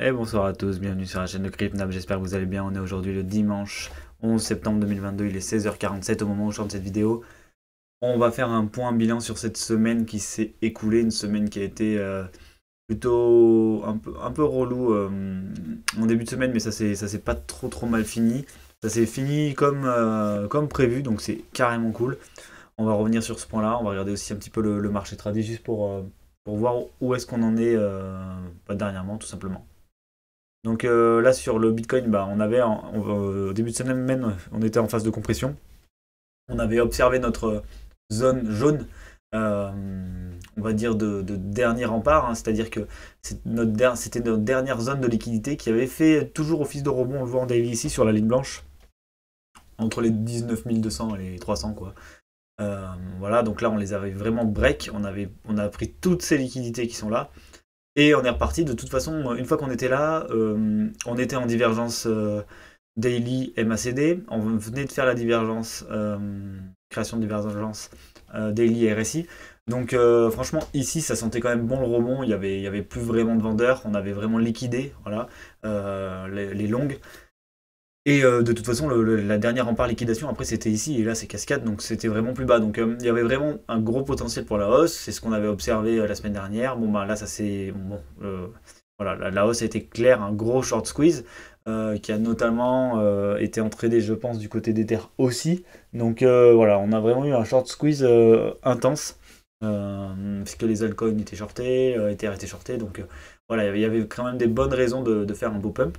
Et bonsoir à tous, bienvenue sur la chaîne de CryptNap, j'espère que vous allez bien. On est aujourd'hui le dimanche 11 septembre 2022, il est 16h47 au moment où je chante cette vidéo. On va faire un point bilan sur cette semaine qui s'est écoulée, une semaine qui a été euh, plutôt un peu, un peu relou euh, en début de semaine, mais ça s'est pas trop trop mal fini. Ça s'est fini comme, euh, comme prévu, donc c'est carrément cool. On va revenir sur ce point-là, on va regarder aussi un petit peu le, marché tradit juste pour, pour voir où est-ce qu'on en est bah, dernièrement tout simplement. Donc euh, là sur le Bitcoin, bah, on avait euh, au début de semaine, on était en phase de compression. On avait observé notre zone jaune, euh, on va dire de, dernier rempart, hein, c'est-à-dire que c'était notre, dernière zone de liquidité qui avait fait toujours office de rebond, on le voit en ici sur la ligne blanche, entre les 19 200 et les 300 voilà, donc là on les avait vraiment break, on, avait, on a pris toutes ces liquidités qui sont là. Et on est reparti. De toute façon, une fois qu'on était là, euh, on était en divergence euh, daily MACD. On venait de faire la divergence, euh, création de divergence daily RSI. Donc franchement, ici, ça sentait quand même bon le rebond. Il n'y avait, avait plus vraiment de vendeurs. On avait vraiment liquidé voilà, les, les longues. Et euh, de toute façon, la dernière rempart liquidation, après, c'était ici, et là, c'est cascade, donc c'était vraiment plus bas. Donc, euh, il y avait vraiment un gros potentiel pour la hausse. C'est ce qu'on avait observé euh, la semaine dernière. Bon, bah là, ça c'est. Bon, voilà, la, hausse a été claire, un gros short squeeze, qui a notamment été entraîné, je pense, du côté des terres aussi. Donc, voilà, on a vraiment eu un short squeeze intense. puisque les altcoins étaient shortés, Ether était shorté, donc voilà, il y avait quand même des bonnes raisons de faire un beau pump.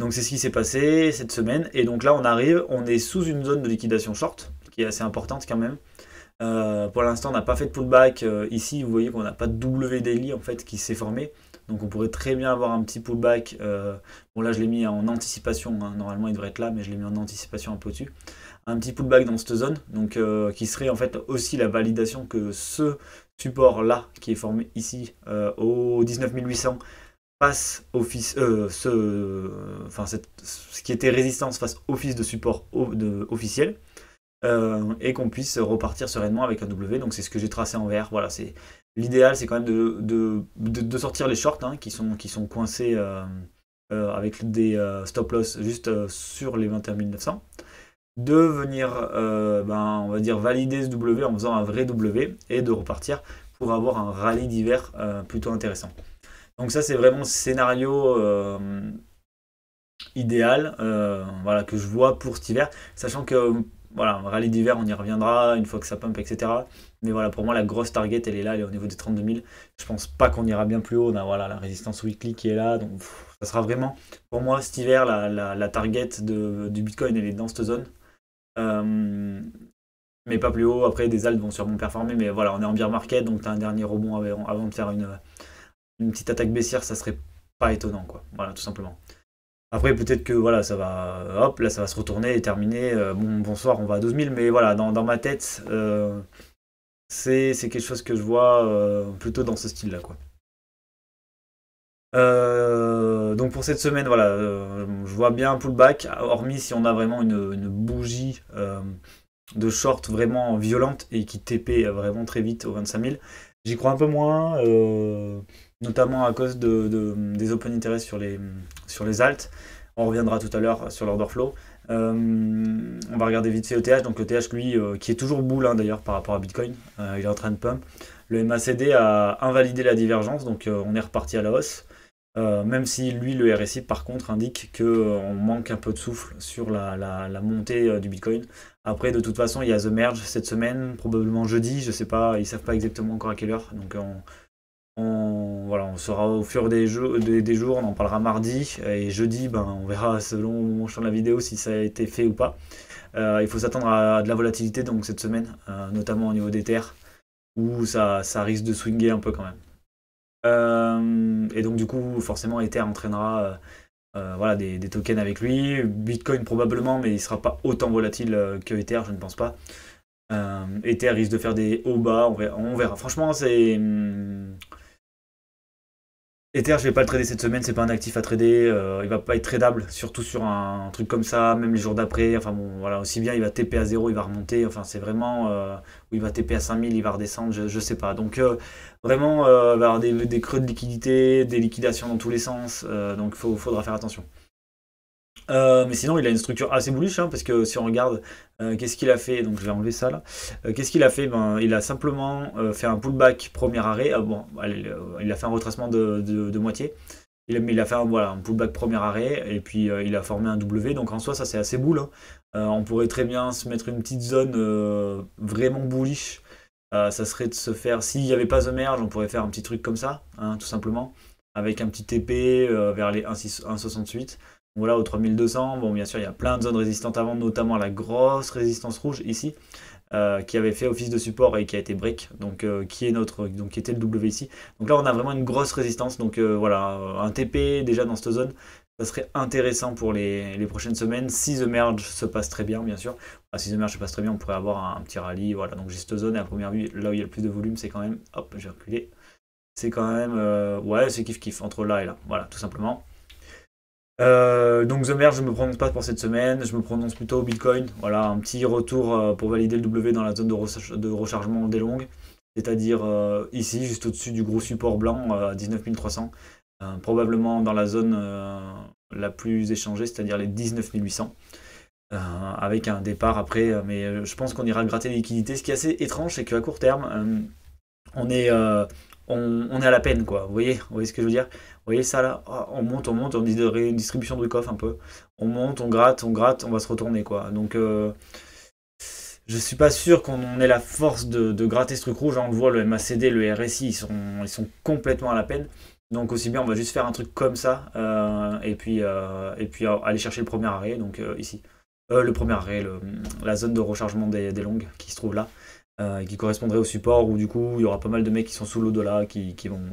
Donc c'est ce qui s'est passé cette semaine. Et donc là, on arrive, on est sous une zone de liquidation short, qui est assez importante quand même. Euh, pour l'instant, on n'a pas fait de pullback. Euh, ici, vous voyez qu'on n'a pas de W daily en fait qui s'est formé. Donc on pourrait très bien avoir un petit pullback. Euh, bon là, je l'ai mis en anticipation. Hein. Normalement, il devrait être là, mais je l'ai mis en anticipation un peu dessus. Un petit pullback dans cette zone, donc qui serait en fait aussi la validation que ce support là qui est formé ici au 19800 face office, euh, ce, enfin, ce qui était résistance face office de support officiel, euh, et qu'on puisse repartir sereinement avec un W. Donc c'est ce que j'ai tracé en vert. Voilà, c'est l'idéal, c'est quand même de, de, sortir les shorts hein, qui sont qui sont coincés euh, avec des stop loss juste sur les 21 900 de venir, ben, on va dire, valider ce W en faisant un vrai W et de repartir pour avoir un rallye d'hiver plutôt intéressant. Donc ça, c'est vraiment le scénario euh, idéal euh, voilà, que je vois pour cet hiver, sachant que voilà, rallye d'hiver, on y reviendra une fois que ça pump, etc. Mais voilà, pour moi, la grosse target, elle est là, elle est au niveau des 32 000. Je pense pas qu'on ira bien plus haut. On voilà, la résistance weekly qui est là. Donc, ça sera vraiment, pour moi, cet hiver, la, target du Bitcoin, elle est dans cette zone. Euh, mais pas plus haut. Après, des altes vont sûrement performer. Mais voilà, on est en bear market, donc tu as un dernier rebond avant de faire une, une petite attaque baissière, ça serait pas étonnant, quoi. Voilà, tout simplement. Après, peut-être que voilà, ça va, hop, là, ça va se retourner et terminer. Euh, bon, bonsoir, on va à 12 000, mais voilà, dans, ma tête, euh, c'est quelque chose que je vois euh, plutôt dans ce style-là, quoi. donc pour cette semaine, voilà, je vois bien un pullback, hormis si on a vraiment une, une bougie de short vraiment violente et qui TP vraiment très vite aux 25 000. J'y crois un peu moins notamment à cause de, des open interest sur les, sur les alts. On reviendra tout à l'heure sur l'order flow. Euh, on va regarder vite fait ETH. Donc le TH lui, euh, qui est toujours boule hein, d'ailleurs par rapport à Bitcoin, euh, il est en train de pump. Le MACD a invalidé la divergence, donc on est reparti à la hausse. même si lui, le RSI, par contre, indique qu'on manque un peu de souffle sur la, montée du Bitcoin. Après, de toute façon, il y a The Merge cette semaine, probablement jeudi, je sais pas, ils savent pas exactement encore à quelle heure. Donc on, voilà, on sera au fur des, des, jours, on en parlera mardi et jeudi, ben, on verra selon mon moment de la vidéo si ça a été fait ou pas. Euh, il faut s'attendre à, de la volatilité donc cette semaine, euh, notamment au niveau des où ça, risque de swinger un peu quand même. Euh, et donc du coup, forcément, Ether entraînera voilà, des, tokens avec lui, Bitcoin probablement, mais il ne sera pas autant volatile que Ether, je ne pense pas. Ether risque de faire des hauts bas, on verra. Franchement, c'est... Hmm, Ether, je vais pas le trader cette semaine, c'est pas un actif à trader, euh, il va pas être tradable, surtout sur un, truc comme ça, même les jours d'après, enfin bon, voilà, aussi bien il va TP à 0, il va remonter, enfin c'est vraiment, euh, ou il va TP à 5000, il va redescendre, je, sais pas. Donc euh, vraiment, il va y avoir des, des, creux de liquidité, des liquidations dans tous les sens, donc il faudra faire attention. Euh, mais sinon, il a une structure assez bullish, hein, parce que si on regarde euh, qu'est-ce qu'il a fait, donc je vais enlever ça là. Euh, qu'est-ce qu'il a fait ben, Il a simplement fait un pullback premier arrêt. Ah, bon, il a fait un retracement de, moitié. Il a, il a fait un, voilà, un pullback premier arrêt et puis il a formé un W. Donc en soi, ça c'est assez boule. Hein. on pourrait très bien se mettre une petite zone vraiment bullish. ça serait de se faire, s'il n'y avait pas The Merge, on pourrait faire un petit truc comme ça, hein, tout simplement, avec un petit TP vers les 1,68 voilà, au 3200, bon, bien sûr, il y a plein de zones résistantes avant, notamment la grosse résistance rouge ici, euh, qui avait fait office de support et qui a été break, donc euh, qui est notre, donc qui était le W ici. Donc là, on a vraiment une grosse résistance, donc euh, voilà, un TP déjà dans cette zone, ça serait intéressant pour les, prochaines semaines, si The Merge se passe très bien, bien sûr. si The Merge se passe très bien, on pourrait avoir un, petit rallye, voilà, donc juste zone, et à première vue, là où il y a le plus de volume, c'est quand même, hop, j'ai reculé, c'est quand même, ouais, c'est kiff-kiff, entre là et là, voilà, tout simplement. Euh, donc The Merge, je ne me prononce pas pour cette semaine, je me prononce plutôt au Bitcoin. Voilà, un petit retour euh, pour valider le W dans la zone de, rechargement des longues, c'est-à-dire euh, ici, juste au-dessus du gros support blanc à 19300, probablement dans la zone la plus échangée, c'est-à-dire les 19800. avec un départ après, mais je pense qu'on ira gratter les liquidités. Ce qui est assez étrange, c'est qu'à court terme, on est on, est à la peine, quoi. Vous voyez, vous voyez ce que je veux dire voyez ça là ah, On monte, on monte, on dit de distribution de coffre un peu. On monte, on gratte, on gratte, on va se retourner quoi. Donc euh, je suis pas sûr qu'on ait la force de, gratter ce truc rouge. On le voit, le MACD, le RSI, ils sont, ils sont complètement à la peine. Donc aussi bien, on va juste faire un truc comme ça euh, et puis, euh, et puis aller chercher le premier arrêt, donc ici. le premier arrêt, la zone de rechargement des, longues qui se trouve là. qui correspondrait au support où du coup il y aura pas mal de mecs qui sont sous l'eau de là qui vont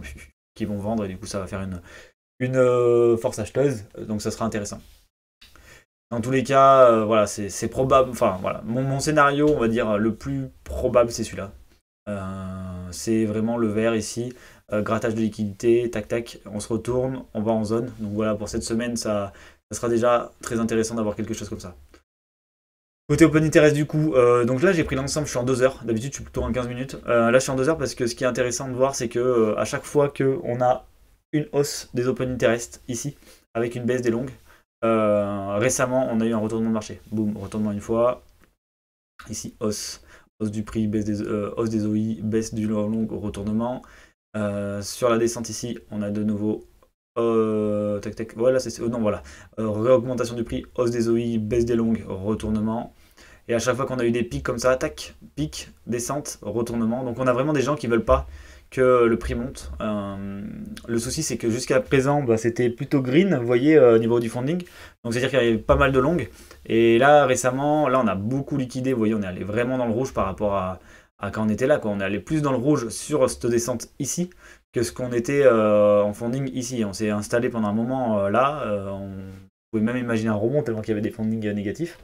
qui vont vendre et du coup ça va faire une, une euh, force acheteuse, donc ça sera intéressant. Dans tous les cas, euh, voilà, c'est probable. Enfin, voilà, mon, scénario, on va dire, le plus probable, c'est celui-là. Euh, c'est vraiment le vert ici. grattage de liquidité, tac tac, on se retourne, on va en zone. Donc voilà, pour cette semaine, ça sera déjà très intéressant d'avoir quelque chose comme ça. Côté Open Interest du coup, euh, donc là j'ai pris l'ensemble, je suis en 2 heures, d'habitude je suis plutôt en 15 minutes. Euh, là je suis en 2 heures parce que ce qui est intéressant de voir c'est que euh, à chaque fois qu'on a une hausse des Open Interest ici, avec une baisse des longues, récemment on a eu un retournement de marché. Boum, retournement une fois, ici hausse, hausse du prix, baisse des, hausse des OI, baisse du long retournement. sur la descente ici, on a de nouveau euh, tac, tac, voilà, c'est, oh non, voilà. Euh, réaugmentation du prix, hausse des OI, baisse des longues, retournement. Et à chaque fois qu'on a eu des pics comme ça, attaque, pic, descente, retournement. Donc on a vraiment des gens qui veulent pas que le prix monte. Euh, le souci, c'est que jusqu'à présent, bah, c'était plutôt green, vous voyez, au niveau du funding. Donc c'est-à-dire qu'il y avait pas mal de longues. Et là, récemment, là, on a beaucoup liquidé. Vous voyez, on est allé vraiment dans le rouge par rapport à, ah, quand on était là. On est allé plus dans le rouge sur cette descente ici que ce qu'on était euh, en funding ici. On s'est installé pendant un moment euh, là. Euh, on pouvait même imaginer un rebond tellement qu'il y avait des funding négatifs.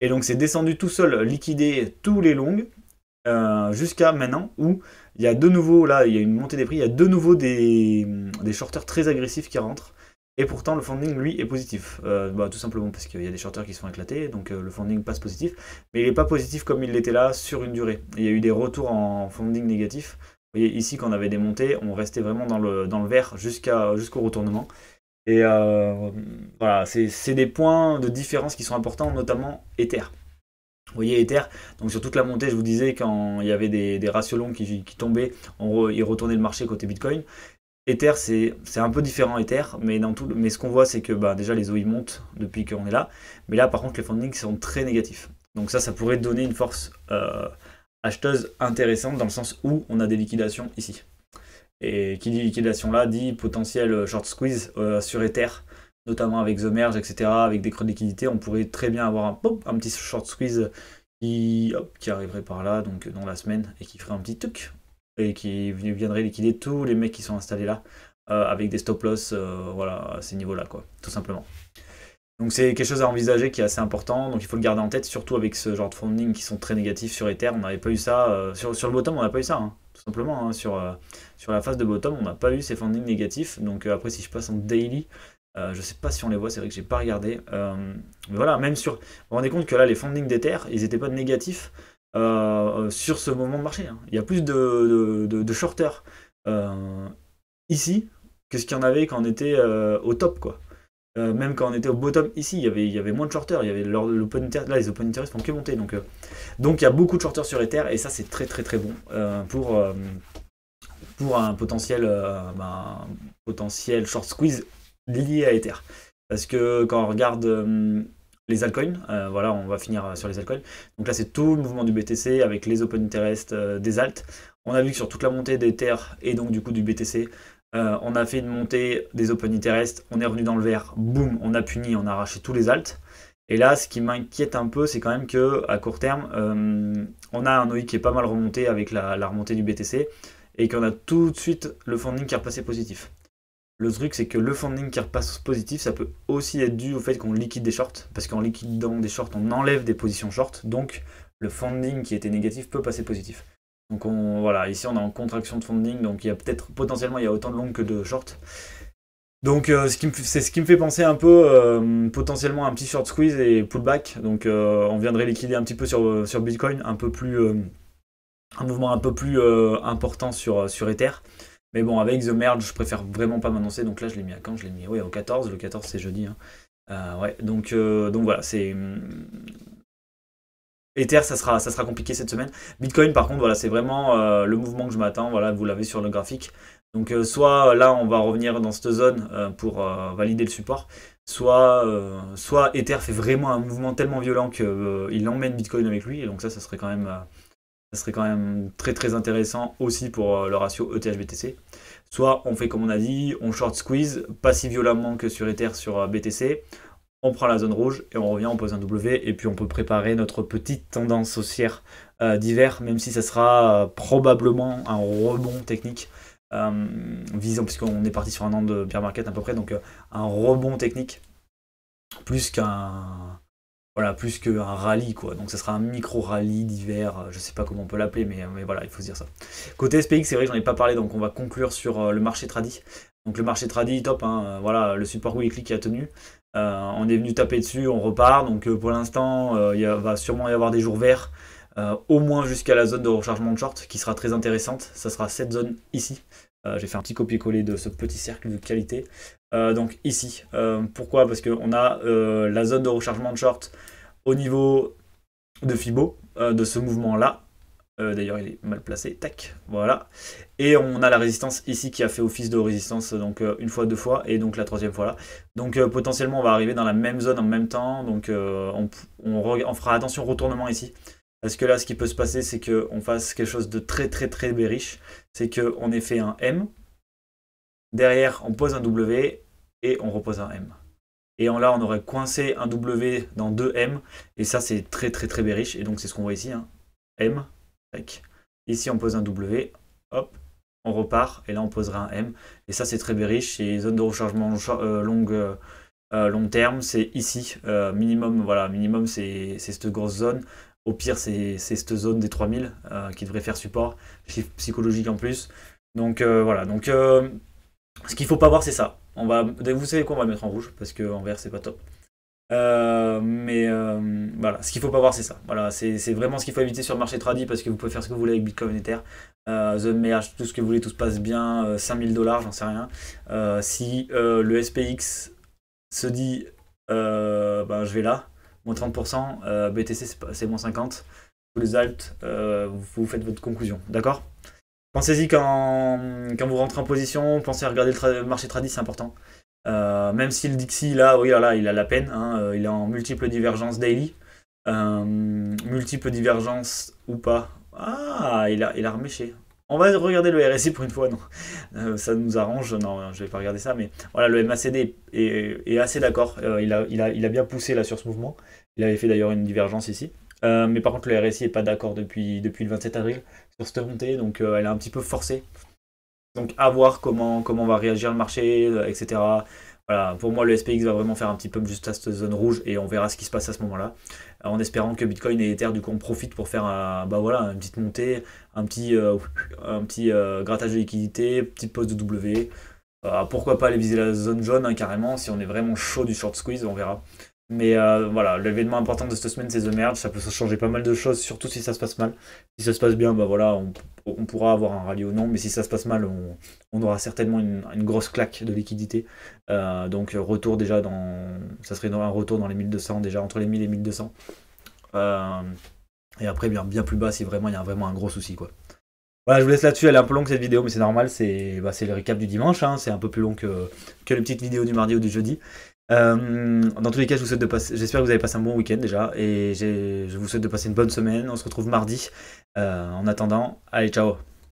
Et donc c'est descendu tout seul, liquidé tous les longs jusqu'à maintenant où il y a de nouveau, là il y a une montée des prix, il y a de nouveau des, des très agressifs qui rentrent. Et pourtant, le funding, lui, est positif. Euh, bah, tout simplement parce qu'il y a des shorteurs qui se font éclater, donc euh, le funding passe positif. Mais il n'est pas positif comme il l'était là sur une durée. Il y a eu des retours en funding négatif. Vous voyez, ici, quand on avait des montées, on restait vraiment dans le, dans le vert jusqu'au retournement. Et euh, voilà, c'est des points de différence qui sont importants, notamment Ether. Vous voyez Ether, donc sur toute la montée, je vous disais quand il y avait des, ratios longs qui, tombaient, on retournait ils retournaient le marché côté Bitcoin. Ether, c'est un peu différent Ether, mais, dans tout, mais ce qu'on voit, c'est que bah, déjà les eaux montent depuis qu'on est là. Mais là, par contre, les fundings sont très négatifs. Donc ça, ça pourrait donner une force euh, acheteuse intéressante dans le sens où on a des liquidations ici. Et qui dit liquidation là, dit potentiel euh, short squeeze euh, sur Ether, notamment avec The Merge, etc., avec des creux de liquidité, on pourrait très bien avoir un, petit short squeeze qui, arriverait par là, donc dans la semaine, et qui ferait un petit truc et qui viendrait liquider tous les mecs qui sont installés là euh, avec des stop loss euh, voilà, à ces niveaux-là, quoi, tout simplement. Donc c'est quelque chose à envisager qui est assez important, donc il faut le garder en tête, surtout avec ce genre de funding qui sont très négatifs sur Ether. On n'avait pas eu ça, euh, sur, le bottom, on n'a pas eu ça, hein, tout simplement. Hein. sur, sur la phase de bottom, on n'a pas eu ces funding négatifs. Donc après, si je passe en daily, je ne sais pas si on les voit, c'est vrai que j'ai pas regardé. mais voilà, même sur. Vous vous rendez compte que là, les fundings d'Ether, ils n'étaient pas négatifs. Euh, sur ce moment de marché. Hein. Il y a plus de, de, shorters euh, ici que ce qu'il y en avait quand on était euh, au top. quoi. même quand on était au bottom ici, il y avait, il y avait moins de shorters. Il y avait l'open là, les open interest font que monter. Donc, donc il y a beaucoup de shorters sur Ether et ça, c'est très très très bon pour, pour un potentiel, ben, potentiel short squeeze lié à Ether. Parce que quand on regarde les altcoins. Euh, voilà, on va finir euh, sur les altcoins. Donc là, c'est tout le mouvement du BTC avec les open interest euh, des altes On a vu que sur toute la montée des terres et donc du coup du BTC, on a fait une montée des open interest, on est revenu dans le vert, boum, on a puni, on a arraché tous les alts. Et là, ce qui m'inquiète un peu, c'est quand même que à court terme, on a un OI qui est pas mal remonté avec la, la remontée du BTC et qu'on a tout de suite le funding qui est passé positif. Le truc, c'est que le funding qui repasse positif, ça peut aussi être dû au fait qu'on liquide des shorts, parce qu'en liquidant des shorts, on enlève des positions shorts donc le funding qui était négatif peut passer positif. Donc on, voilà, ici on est en contraction de funding, donc il y a peut-être potentiellement il y a autant de longs que de shorts. Donc euh, c'est ce, qui me fait penser un peu euh, potentiellement un petit short squeeze et pullback. Donc euh, on viendrait liquider un petit peu sur, Bitcoin, un peu plus un mouvement un peu plus important sur, sur Ether. Mais bon, avec The Merge, je préfère vraiment pas m'annoncer. Donc là, je l'ai mis à quand Je l'ai mis oui, au 14. Le 14, c'est jeudi. Hein. Euh, ouais, donc, euh, donc voilà, c'est. Hmm, Ether, ça sera, ça sera compliqué cette semaine. Bitcoin, par contre, voilà, c'est vraiment euh, le mouvement que je m'attends. Voilà, vous l'avez sur le graphique. Donc, soit là, on va revenir dans cette zone pour valider le support, soit, soit Ether fait vraiment un mouvement tellement violent qu'il emmène Bitcoin avec lui. Et donc, ça, ça serait quand même serait quand même très très intéressant aussi pour euh, le ratio ETH-BTC. Soit on fait comme on a dit, on short squeeze, pas si violemment que sur Ether, sur euh, BTC, on prend la zone rouge et on revient, on pose un W et puis on peut préparer notre petite tendance haussière euh, d'hiver, même si ça sera probablement un rebond technique. visant, puisqu'on est parti sur un an de bear market à peu près, donc un rebond technique plus qu'un voilà, plus qu'un rallye, quoi. Donc, ça sera un micro-rallye d'hiver, euh, je sais pas comment on peut l'appeler, mais, voilà, il faut se dire ça. Côté SPX, c'est vrai que j'en ai pas parlé, donc on va conclure sur euh, le marché tradi. Donc, le marché tradi, top, hein, euh, voilà, le support weekly qui a tenu. on est venu taper dessus, on repart. Donc, pour l'instant, il va sûrement y avoir des jours verts, au moins jusqu'à la zone de rechargement de short, qui sera très intéressante. Ça sera cette zone ici. J'ai fait un petit copier-coller de ce petit cercle de qualité. Euh, donc ici. Euh, pourquoi Parce qu'on a euh, la zone de rechargement de short au niveau de Fibo, de ce mouvement-là. D'ailleurs, il est mal placé, tac, voilà. Et on a la résistance ici qui a fait office de résistance, donc une fois, deux fois, et donc la troisième fois là. Donc potentiellement, on va arriver dans la même zone en même temps, donc on, on, fera attention au retournement ici. Parce que là, ce qui peut se passer, c'est qu'on fasse quelque chose de très très très bériche. C'est qu'on ait fait un M, Derrière, on pose un W et on repose un M. Et là, on aurait coincé un W dans deux M. Et ça, c'est très, très, très riche Et donc, c'est ce qu'on voit ici. Hein. M, Ici, on pose un W. Hop, on repart. Et là, on posera un M. Et ça, c'est très riche Et zone de rechargement euh, longue, euh, euh, long terme, c'est ici. minimum, voilà, minimum, c'est cette grosse zone. Au pire, c'est cette zone des 3000 qui devrait faire support. Chiffre psychologique en plus. Donc, voilà. Donc... Ce qu'il faut pas voir, c'est ça. On va, vous savez quoi, on va le mettre en rouge parce que en vert, c'est pas top. Euh, mais euh, voilà, ce qu'il faut pas voir, c'est ça. Voilà, c'est vraiment ce qu'il faut éviter sur le marché 3D parce que vous pouvez faire ce que vous voulez avec Bitcoin Ether, euh, The Merge, tout ce que vous voulez, tout se passe bien, 5000 dollars, j'en sais rien. si le SPX se dit, bah, je vais là, moins 30%, BTC c'est moins 50%, vous les alt, vous faites votre conclusion, d'accord Pensez-y quand, vous rentrez en position, pensez à regarder le, marché tradit, c'est important. Euh, même si le Dixie, là, oui, là, il a la peine, hein, euh, il est en multiple divergence daily. Euh, multiple divergence ou pas. Ah, il a, il a reméché. On va regarder le RSI pour une fois, non. Euh, ça nous arrange, non, je vais pas regarder ça, mais voilà, le MACD est, assez d'accord. il, a, il, a, bien poussé là sur ce mouvement. Il avait fait d'ailleurs une divergence ici. mais par contre, le RSI n'est pas d'accord depuis, depuis le 27 avril sur cette montée, donc euh, elle est un petit peu forcée. Donc à voir comment, comment va réagir le marché, euh, etc. Voilà, pour moi le SPX va vraiment faire un petit peu juste à cette zone rouge et on verra ce qui se passe à ce moment-là. Euh, en espérant que Bitcoin et Ether du coup en profitent pour faire un, bah voilà, une petite montée, un petit, un petit grattage de liquidité, petite pause de W. pourquoi pas aller viser la zone jaune hein, carrément si on est vraiment chaud du short squeeze, on verra. Mais euh, voilà, l'événement important de cette semaine, c'est The Merge. Ça peut changer pas mal de choses, surtout si ça se passe mal. Si ça se passe bien, bah voilà, on, pourra avoir un rallye ou non. Mais si ça se passe mal, on, aura certainement une, grosse claque de liquidité. Euh, donc retour déjà dans... Ça serait un retour dans les 1200, déjà entre les 1000 et 1200. Euh, et après, bien, bien plus bas si vraiment il y a vraiment un gros souci, quoi. Voilà, je vous laisse là-dessus, elle est un peu longue cette vidéo, mais c'est normal, c'est bah, le récap du dimanche, hein. c'est un peu plus long que les petites vidéos du mardi ou du jeudi. Euh, dans tous les cas, je vous souhaite passer. J'espère que vous avez passé un bon week-end déjà, et je vous souhaite de passer une bonne semaine. On se retrouve mardi. Euh, en attendant, allez, ciao.